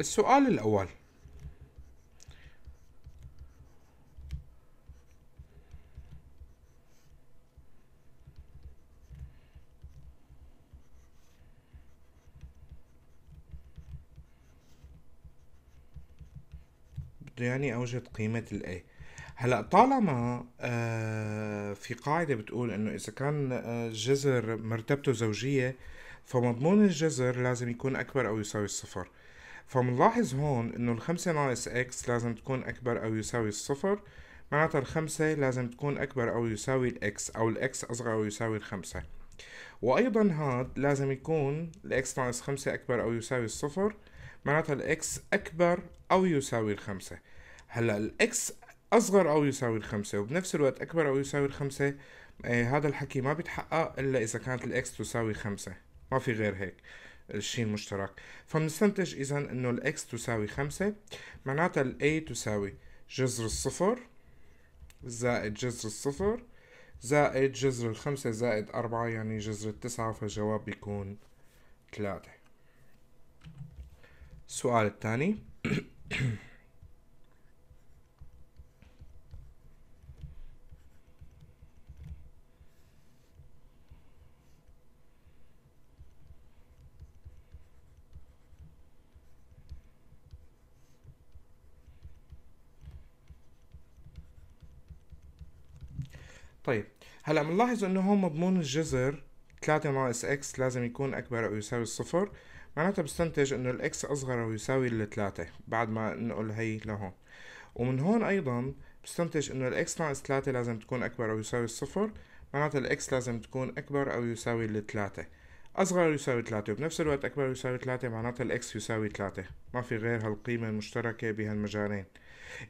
السؤال الأول بده يعني أوجد قيمة الـ A هلا طالما آه، في قاعدة بتقول إنه إذا كان الجذر آه، مرتبته زوجية فمضمون الجذر لازم يكون أكبر أو يساوي الصفر فمنلاحظ هون انه الخمسة ناقص اكس لازم تكون اكبر او يساوي الصفر معناتها الخمسة لازم تكون اكبر او يساوي الاكس او الاكس اصغر او يساوي الخمسة وايضا هاد لازم يكون الاكس ناقص خمسة اكبر او يساوي الصفر معناتها الاكس اكبر او يساوي الخمسة هلا الاكس اصغر او يساوي الخمسة وبنفس الوقت اكبر او يساوي الخمسة آه هذا الحكي ما بيتحقق الا اذا كانت الاكس تساوي خمسة ما في غير هيك الشيء المشترك فبنستنتج اذا انه الاكس تساوي خمسة معناتها الاي تساوي جذر الصفر زائد جذر الصفر زائد جذر الخمسة زائد أربعة يعني جذر التسعة فالجواب بيكون ثلاثة السؤال الثاني طيب هلا بنلاحظ انه هون مضمون الجذر 3 ناقص اكس لازم يكون اكبر او يساوي الصفر معناتها بستنتج انه الاكس اصغر او يساوي ال 3 بعد ما ننقل هي لهون ومن هون ايضا بستنتج انه الاكس ناقص 3 لازم تكون اكبر او يساوي الصفر معناتها الاكس لازم تكون اكبر او يساوي ال 3 اصغر يساوي 3 وبنفس الوقت اكبر يساوي 3 معناتها الاكس يساوي 3 ما في غير هالقيمة المشتركة بهالمجالين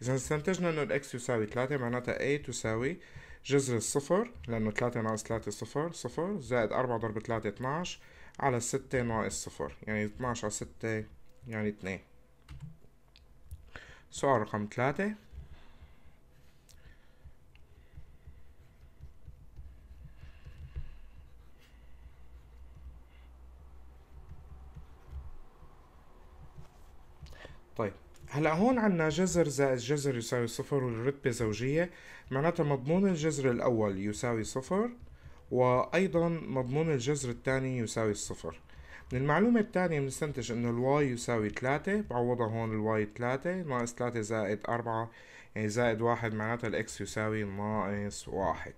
اذا استنتجنا انه الاكس يساوي 3 معناتها a تساوي جذر الصفر لأنه تلاتة ناقص تلاتة صفر صفر زائد أربعة ضرب تلاتة اتناش على ستة ناقص صفر يعني اتناش على ستة يعني اتنين سؤال رقم تلاتة طيب هلا هون عنا جذر زائد جذر يساوي صفر والرتبة زوجية معناتها مضمون الجذر الأول يساوي صفر وأيضا مضمون الجذر الثاني يساوي الصفر من المعلومة الثانية بنستنتج انه الواي يساوي تلاتة بعوضها هون الواي تلاتة ناقص تلاتة زائد أربعة يعني زائد واحد معناتها الإكس يساوي ناقص واحد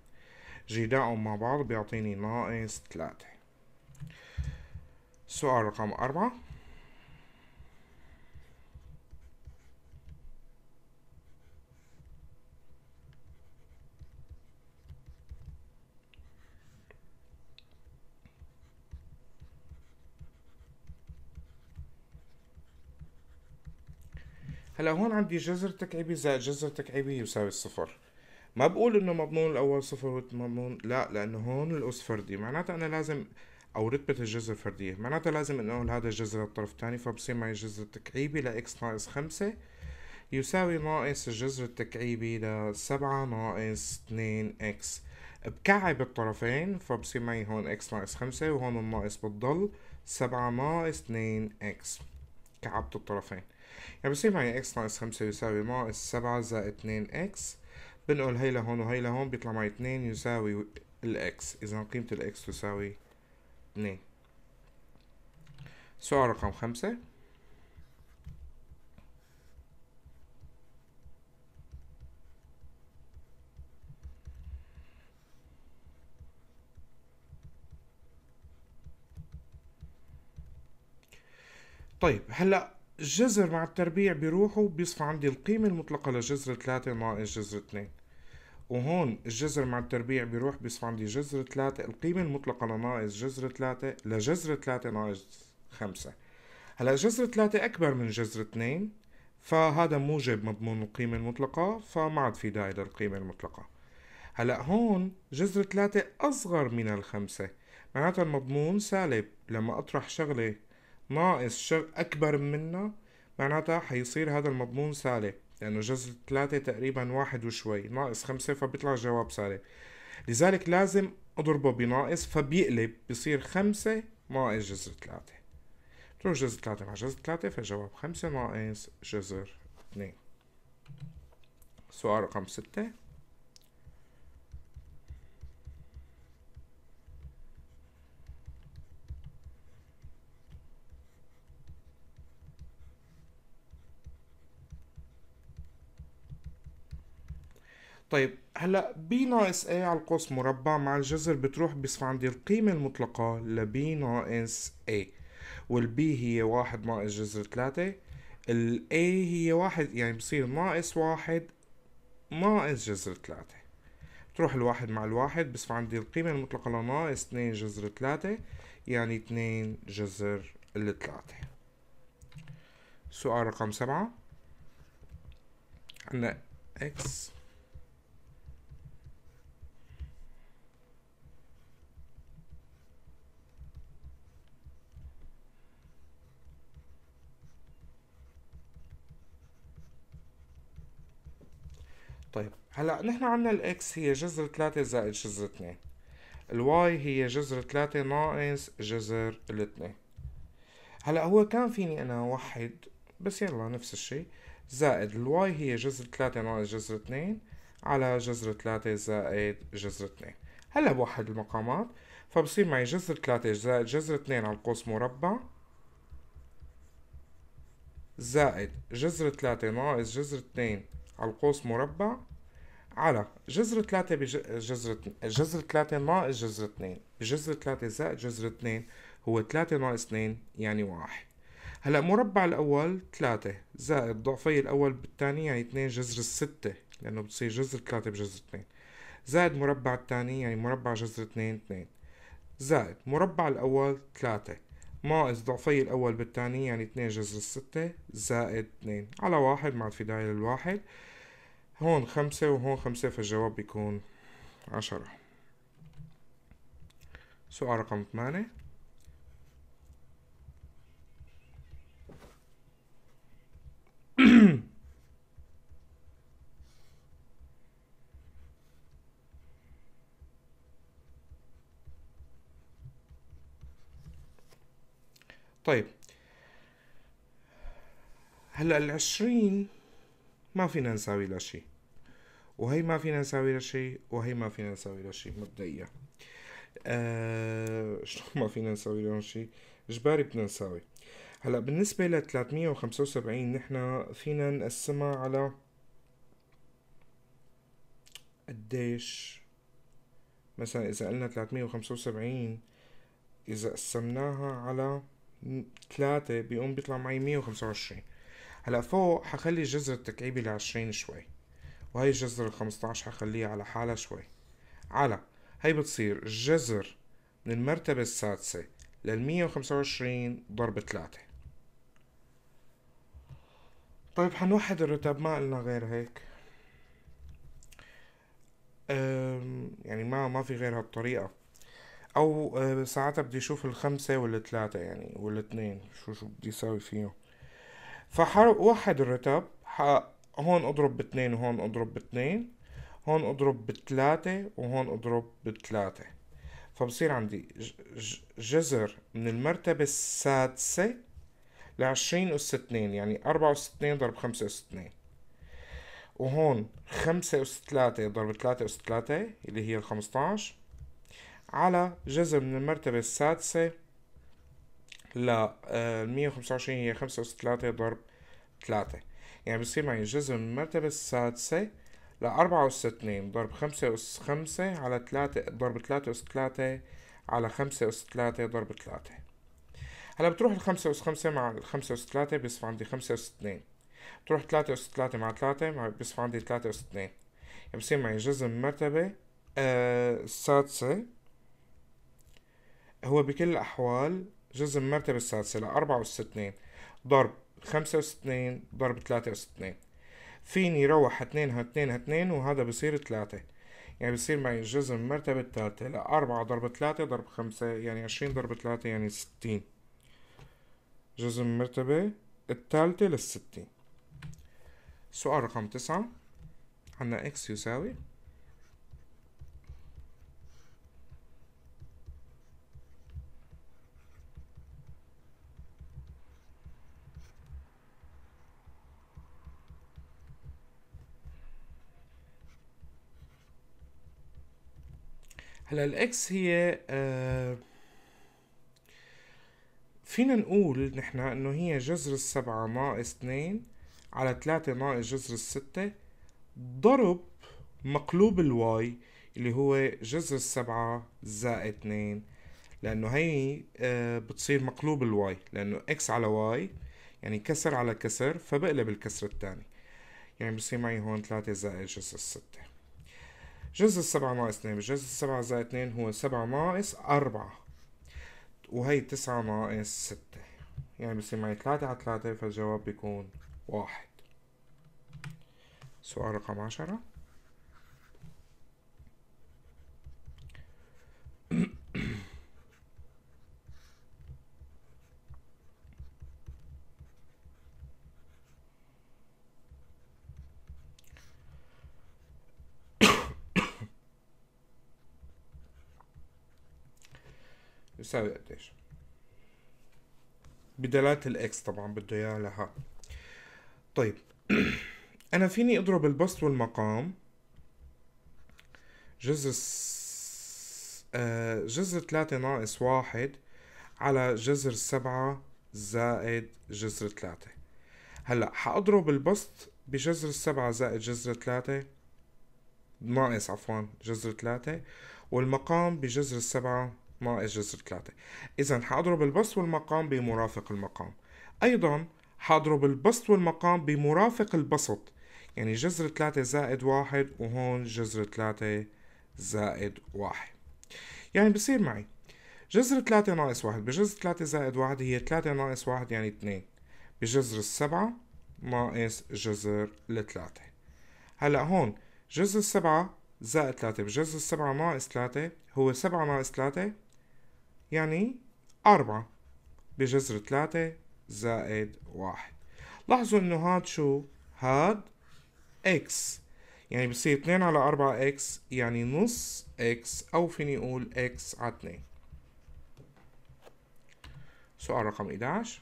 جداؤهم مع بعض بيعطيني ناقص تلاتة سؤال رقم أربعة هلا هون عندي جذر تكعيبي زائد جذر تكعيبي يساوي الصفر ما بقول انه مضمون الاول صفر مضمون لا لانه هون الاس فردي معناتها انا لازم او رتبة الجذر فردية معناتها لازم انقل هذا الجذر للطرف الثاني فبصير معي الجذر التكعيبي x ناقص خمسة يساوي ناقص الجذر التكعيبي لسبعة ناقص اتنين x بكعب الطرفين فبصير معي هون x ناقص خمسة وهون الناقص بتضل سبعة ناقص اتنين x كعبت الطرفين يعني بصير معي x ناقص خمسة يساوي ناقص سبعة زائد 2 x بنقل هي لهون وهي لهون بيطلع معي 2 يساوي الاكس اذا قيمة الاكس تساوي 2 سؤال رقم خمسة طيب هلا الجذر مع التربيع بيروحوا بيصفى عندي القيمة المطلقة لجذر ثلاثة ناقص جذر اثنين وهون الجذر مع التربيع بيروح بيصفى عندي جذر ثلاثة القيمة المطلقة لناقص جذر ثلاثة لجذر ثلاثة ناقص خمسة هلا جذر ثلاثة أكبر من جذر اثنين فهذا موجب مضمون القيمة المطلقة فما عاد في داعي للقيمة المطلقة هلا هون جذر ثلاثة أصغر من الخمسة معناتها المضمون سالب لما أطرح شغلة ناقص شر أكبر منها معناتها حيصير هذا المضمون سالب لأنه جذر ثلاثة تقريبا واحد وشوي ناقص خمسة فبيطلع جواب سالب لذلك لازم أضربه بناقص فبيقلب بصير خمسة ناقص جذر ثلاثة تروح جذر ثلاثة مع جذر ثلاثة فجواب خمسة ناقص جذر اثنين سؤال رقم ستة طيب هلا بي ناقص اي على القوس مربع مع الجذر بتروح بيصفى عندي القيمة المطلقة لبي ناقص اي والبي هي واحد ناقص جذر تلاتة الاي هي واحد يعني بصير ناقص واحد ناقص جذر تلاتة بتروح الواحد مع الواحد بيصفى عندي القيمة المطلقة لناقص اثنين جذر تلاتة يعني اثنين جذر التلاتة سؤال رقم سبعة عندنا اكس طيب هلا نحن عندنا الاكس هي جذر 3 زائد جذر 2 الواي هي جذر 3 ناقص جذر 2 هلا هو كان فيني انا اوحد بس يلا نفس الشي زائد الواي هي جذر 3 ناقص جذر 2 على جذر 3 زائد جذر 2 هلا بوحد المقامات فبصير معي جذر 3 زائد جذر 2 على القوس مربع زائد جذر 3 ناقص جذر 2 على القوس مربع على جذر 3 بجذر جذر 3 ناقص جذر 2 بجذر 3 زائد جذر 2 هو 3 ناقص 2 يعني 1 هلا مربع الأول 3 زائد ضعفي الأول بالثاني يعني 2 جذر الستة لأنه بتصير جذر 3 بجذر 2 زائد مربع الثاني يعني مربع جذر 2 2 زائد مربع الأول 3 ناقص ضعفي الأول بالتاني يعني اتنين جذر الستة زائد اتنين على واحد مع الفداية للواحد هون خمسة وهون خمسة فالجواب بيكون عشرة سؤال رقم ثمانية طيب هلا العشرين ما فينا نساوي لها شيء وهي ما فينا نساوي لها شيء وهي ما فينا نساوي لها شيء مبدئيا آه شو ما فينا نساوي لهم شيء اجباري بدنا نساوي هلا بالنسبة ل 375 نحن فينا نقسمها على قديش مثلا إذا قلنا 375 إذا قسمناها على ثلاثة بيقوم بيطلع معي مية وخمسة وعشرين هلا فوق حخلي الجذر التكعيبي لعشرين شوي وهي الجذر الخمسطعش حخليها على حالها شوي على هي بتصير الجذر من المرتبة السادسة للمية وخمسة وعشرين ضرب ثلاثة طيب حنوحد الرتب ما قلنا غير هيك يعني ما ما في غير هالطريقة او آه، ساعتها بدي اشوف الخمسة والتلاتة يعني والاتنين شو شو بدي اساوي فيهم فحرق واحد الرتب هون اضرب باتنين وهون اضرب باتنين هون اضرب بتلاتة وهون اضرب بتلاتة فبصير عندي جذر من المرتبة السادسة لعشرين أس اتنين يعني أربعة أس اتنين ضرب خمسة أس اتنين وهون خمسة أس تلاتة ضرب تلاتة أس تلاتة اللي هي الخمستاش على جزء من المرتبة السادسة ل 125 آه، هي 5 أس 3 ضرب 3 يعني بصير معي جزء من المرتبة السادسة ل 4 أس 2 ضرب 5 أس 5 على 3 ضرب 3 أس 3 على 5 أس 3 ضرب 3 هلا بتروح ال 5 أس 5 مع ال 5 أس 3 بيصير عندي 5 أس 2 بتروح 3 أس 3 مع 3 مع عندي 3 أس 2 يعني بصير معي جزء من المرتبة آه، السادسة هو بكل الأحوال جزء من المرتبة السادسة لأربعة وستين ضرب خمسة وستين ضرب ثلاثة وستين فيني روح اتنين هاتنين هاتنين وهذا بصير ثلاثة يعني بصير معي جزء من المرتبة الثالثة لأربعة ضرب ثلاثة ضرب خمسة يعني عشرين ضرب ثلاثة يعني ستين جزء من المرتبة الثالثة للستين سؤال رقم تسعة عنا x يساوي هلا الاكس هي آه، فينا نقول نحن انه هي جذر السبعة ناقص اثنين على ثلاثة ناقص جذر الستة ضرب مقلوب الواي اللي هو جذر السبعة زائد اثنين لانه هي آه، بتصير مقلوب الواي لانه اكس على واي يعني كسر على كسر فبقلب الكسر الثاني يعني بصير معي هون ثلاثة زائد جذر الستة جزء السبعة ناقص اثنين بجزء السبعة زائد اثنين هو سبعة ناقص أربعة وهي تسعة ناقص ستة يعني بصير معي ثلاثة على ثلاثة فالجواب بيكون واحد سؤال رقم عشرة يساوي قديش بدلالة الاكس طبعا بده اياها لها طيب انا فيني اضرب البسط والمقام جذر آه جذر ثلاثة ناقص واحد على جذر سبعة زائد جذر ثلاثة هلا حأضرب البسط بجذر السبعة زائد جذر ثلاثة ناقص عفوا جذر ثلاثة والمقام بجذر السبعة ناقص جذر 3 إذا حأضرب البسط والمقام بمرافق المقام أيضا حأضرب البسط والمقام بمرافق البسط يعني جذر 3 زائد واحد وهون جذر 3 زائد واحد يعني بصير معي جذر 3 ناقص واحد بجذر 3 زائد واحد هي 3 ناقص واحد يعني 2 بجذر السبعة ناقص جذر الثلاثة هلا هون جذر السبعة زائد 3 بجذر السبعة ناقص 3 هو 7 ناقص 3 يعني أربعة بجذر ثلاثة زائد واحد لاحظوا إنه هاد شو هاد إكس يعني بصير 2 على أربعة إكس يعني نص إكس أو فيني أقول إكس على 2 سؤال رقم 11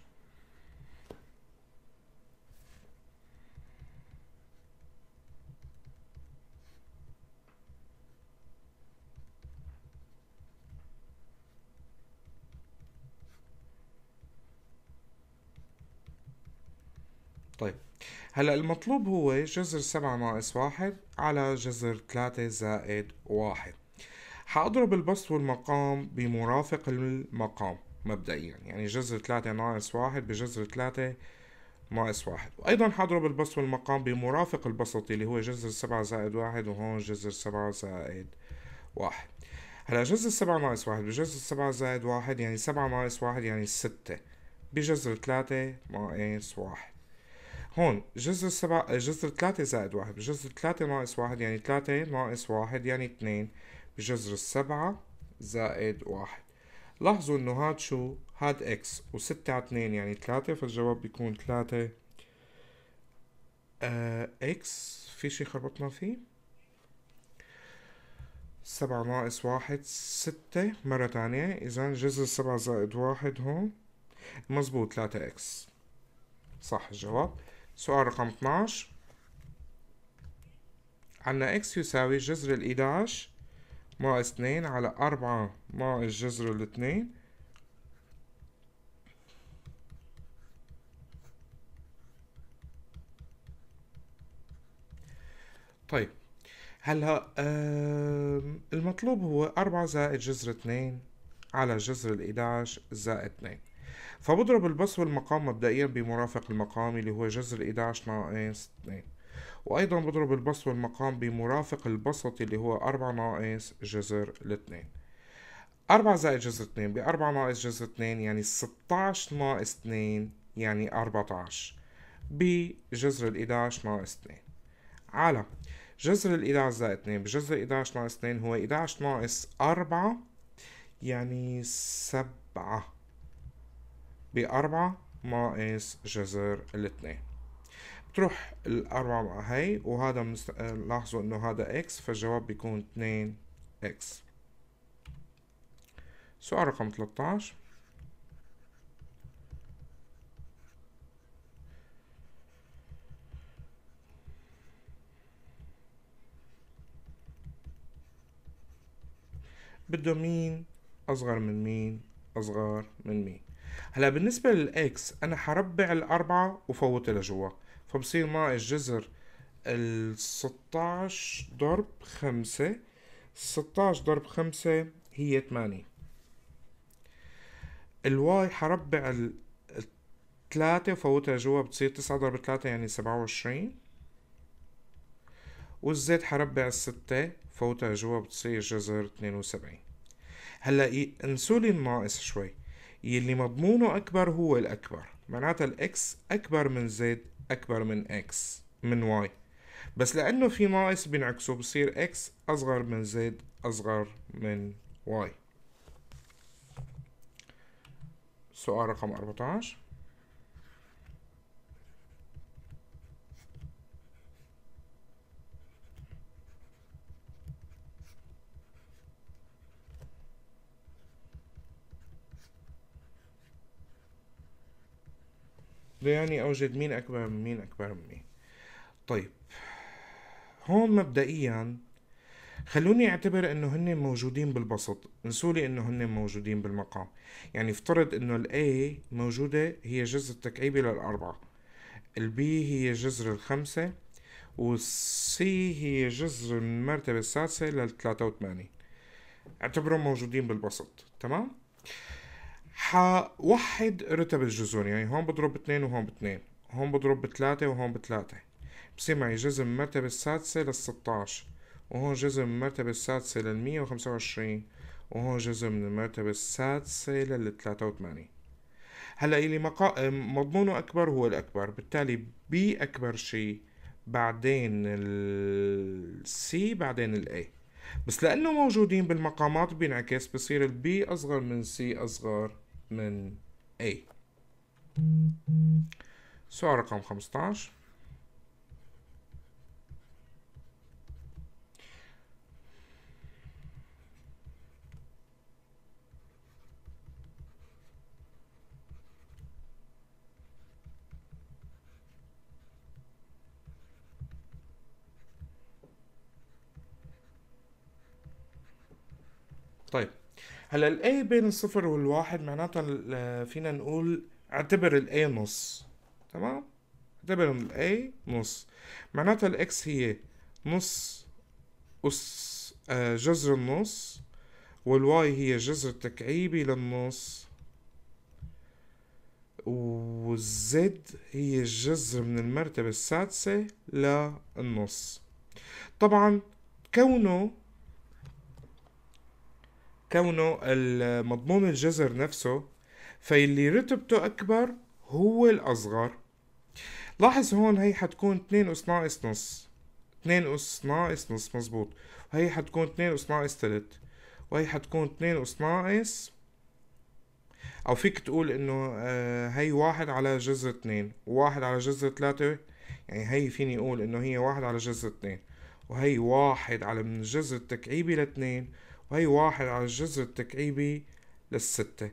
طيب هلا المطلوب هو جذر سبعة ناقص واحد على جذر 3 زائد واحد حأضرب البسط والمقام بمرافق المقام مبدئيا يعني جذر 3 ناقص واحد بجذر 3 ناقص واحد وأيضا حاضرب البسط والمقام بمرافق البسط اللي هو جذر سبعة زائد واحد وهون جذر سبعة زائد واحد هلا جذر سبعة ناقص واحد بجذر سبعة زائد واحد يعني سبعة ناقص واحد يعني ستة بجذر 3 ناقص واحد هون جذر سبعة جذر ثلاثة زائد واحد بجذر ثلاثة ناقص واحد يعني ثلاثة ناقص واحد يعني اثنين بجذر السبعة زائد واحد لاحظوا انه هاد شو هاد اكس وستة على اثنين يعني ثلاثة فالجواب بيكون ثلاثة آه اكس في شي خربطنا فيه سبعة ناقص واحد ستة مرة تانية إذا جذر سبعة زائد واحد هون مزبوط ثلاثة اكس صح الجواب سؤال رقم 12 عنا x يساوي جذر ال 11 ناقص 2 على 4 ناقص جذر ال 2 طيب هلا آه المطلوب هو 4 زائد جذر 2 على جذر ال 11 زائد 2 فبضرب البص والمقام مبدئيا بمرافق المقام اللي هو جذر 11 ناقص 2 وأيضا بضرب البسط والمقام بمرافق البسط اللي هو أربعة ناقص إيه، جذر الاتنين أربعة زائد جذر اتنين بأربعة ناقص جذر اتنين يعني 16 ناقص اتنين يعني 14 بجذر الإداش ناقص اتنين على جذر الإداش زائد اتنين بجذر الإداش ناقص اتنين هو إداش ناقص أربعة يعني سبعة بأربعة ناقص جذر الاتنين بتروح الأربعة مع هي وهذا مست... لاحظوا إنه هذا إكس فالجواب بيكون اتنين إكس سؤال رقم 13 بده مين أصغر من مين أصغر من مين هلا بالنسبة للإكس أنا حربع الأربعة وفوتها لجوا فبصير معي الجذر الستاش ضرب خمسة الستاش ضرب خمسة هي ثمانية الواي حربع التلاتة وفوتها لجوا بتصير تسعة ضرب تلاتة يعني سبعة وعشرين والزيت حربع الستة فوتها جوا بتصير جذر اثنين وسبعين هلا انسولي الناقص شوي يلي مضمونه أكبر هو الأكبر معناتها الإكس أكبر من زد أكبر من إكس من واي بس لأنه في ناقص بينعكسه بصير إكس أصغر من زد أصغر من واي سؤال رقم 14 يعني اوجد مين اكبر من مين اكبر من مين طيب هون مبدئيا خلوني اعتبر انه هن موجودين بالبسط انسوا لي انه هن موجودين بالمقام يعني افترض انه الاي موجوده هي جذر التكعيبي للاربعه البي هي جذر الخمسه والسي هي جذر المرتبه السادسه لل 83 اعتبرهم موجودين بالبسط تمام حوحد رتب الجزر يعني هون بضرب باتنين وهون باتنين هون بضرب بثلاثة وهون بثلاثة بصير معي جزم المرتبة السادسة للستاش وهون جزم المرتبة السادسة للمية وخمسة وعشرين وهون جزم المرتبة السادسة للثلاثة وثمانين هلا يلي مقا... مضمونه أكبر هو الأكبر بالتالي بي أكبر شي بعدين السي بعدين الاي بس لأنه موجودين بالمقامات بينعكس بصير البي أصغر من سي أصغر من A سؤال رقم 15 طيب هلا الاي بين الصفر والواحد معناتها فينا نقول اعتبر الاي نص تمام اعتبر الاي نص معناتها الاكس هي نص أس آه، جذر النص والواي هي جذر تكعيبي للنص والزد هي الجذر من المرتبة السادسة للنص طبعا كونه كونه مضمون الجذر نفسه فاللي رتبته أكبر هو الأصغر لاحظ هون هي حتكون 2 أس ناقص نص 2 أس ناقص نص مزبوط وهي حتكون 2 أس ناقص تلت وهي حتكون 2 أس ناقص أو فيك تقول إنه آه، هي واحد على جذر 2 وواحد على جذر 3 يعني هي فيني أقول إنه هي واحد على جذر 2 وهي واحد على من الجذر التكعيبي لاتنين وهي واحد على الجذر التكعيبي للستة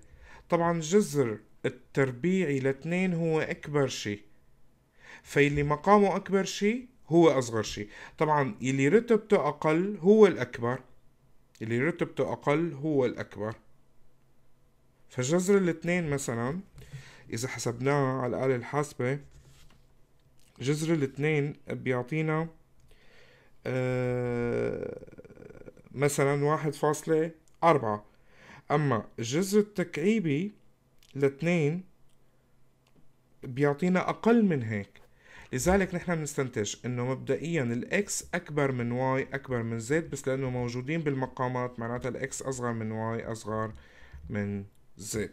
طبعا الجذر التربيعي لاتنين هو أكبر شي فاللي مقامه أكبر شي هو أصغر شي طبعا اللي رتبته أقل هو الأكبر اللي رتبته أقل هو الأكبر فجذر الاتنين مثلا إذا حسبناه على الآلة الحاسبة جذر الاتنين بيعطينا آه مثلا واحد فاصلة أربعة أما الجزء التكعيبي لاثنين بيعطينا أقل من هيك لذلك نحن بنستنتج انه مبدئيا الاكس اكبر من واي اكبر من زد بس لانه موجودين بالمقامات معناتها الاكس اصغر من واي اصغر من زد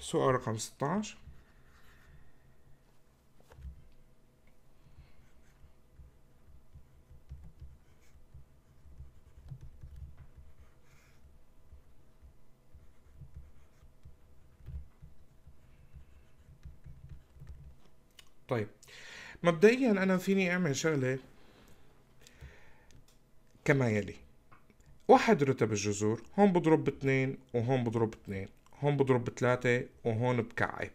سؤال رقم 16 طيب مبدئيا انا فيني اعمل شغله كما يلي واحد رتب الجذور هون بضرب اثنين وهون بضرب اثنين هون بضرب بثلاثة وهون بكعب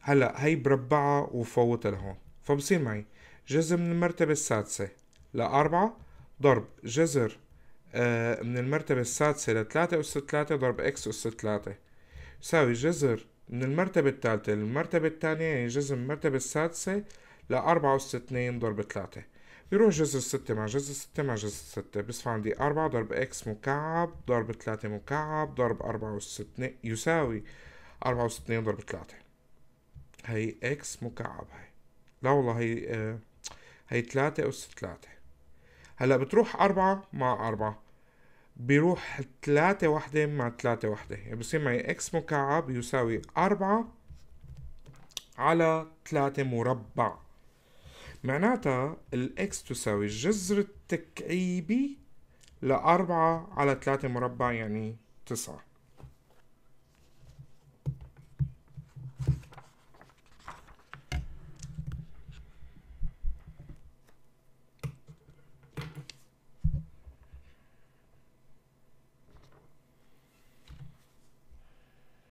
هلا هي بربعها وفوتها لهون فبصير معي جذر من المرتبة السادسة لأربعة ضرب جذر آه، من المرتبة السادسة لثلاثة أس ثلاثة ضرب إكس أس ثلاثة يساوي جذر من المرتبة الثالثة للمرتبة الثانية يعني جزء من المرتبة السادسة لأربعة وس 2 ضرب ثلاثة بيروح جزء 6 مع جزء 6 مع جزء 6 بصفى عندي أربعة ضرب إكس مكعب ضرب ثلاثة مكعب ضرب أربعة وس اتنين يساوي أربعة وس 2 ضرب ثلاثة هي إكس مكعب هي لا والله هي آه هي ثلاثة أس ثلاثة هلا بتروح أربعة مع أربعة بيروح تلاتة وحدة مع تلاتة وحدة يعني بصير معي اكس مكعب يساوي أربعة على تلاتة مربع معناتها الاكس تساوي الجذر التكعيبي لأربعة على تلاتة مربع يعني تسعة